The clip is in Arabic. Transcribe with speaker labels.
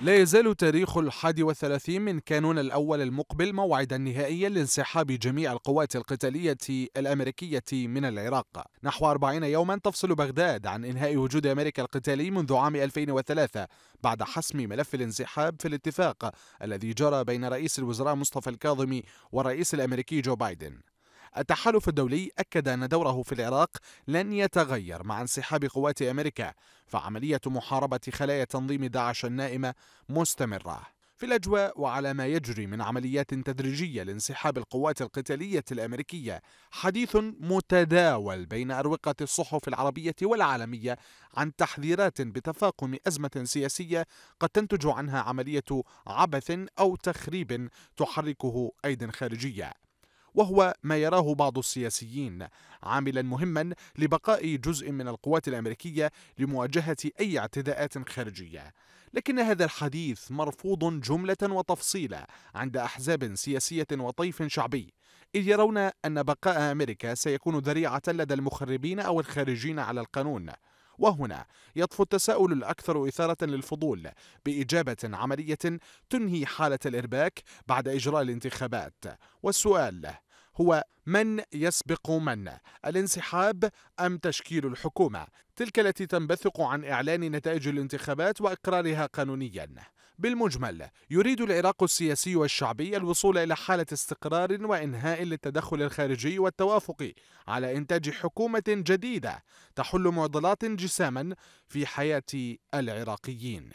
Speaker 1: لا يزال تاريخ الحادي والثلاثين من كانون الأول المقبل موعدا نهائيا لانسحاب جميع القوات القتالية الأمريكية من العراق نحو 40 يوما تفصل بغداد عن إنهاء وجود أمريكا القتالي منذ عام 2003 بعد حسم ملف الانسحاب في الاتفاق الذي جرى بين رئيس الوزراء مصطفى الكاظمي والرئيس الأمريكي جو بايدن التحالف الدولي أكد أن دوره في العراق لن يتغير مع انسحاب قوات أمريكا فعملية محاربة خلايا تنظيم داعش النائمة مستمرة في الأجواء وعلى ما يجري من عمليات تدريجية لانسحاب القوات القتالية الأمريكية حديث متداول بين أروقة الصحف العربية والعالمية عن تحذيرات بتفاقم أزمة سياسية قد تنتج عنها عملية عبث أو تخريب تحركه أيد خارجية وهو ما يراه بعض السياسيين عاملا مهما لبقاء جزء من القوات الأمريكية لمواجهة أي اعتداءات خارجية لكن هذا الحديث مرفوض جملة وتفصيلا عند أحزاب سياسية وطيف شعبي إذ يرون أن بقاء أمريكا سيكون ذريعة لدى المخربين أو الخارجين على القانون وهنا يطفو التساؤل الأكثر إثارة للفضول بإجابة عملية تنهي حالة الإرباك بعد إجراء الانتخابات والسؤال هو من يسبق من الانسحاب أم تشكيل الحكومة تلك التي تنبثق عن إعلان نتائج الانتخابات وإقرارها قانونيا بالمجمل يريد العراق السياسي والشعبي الوصول إلى حالة استقرار وإنهاء للتدخل الخارجي والتوافق على إنتاج حكومة جديدة تحل معضلات جساما في حياة العراقيين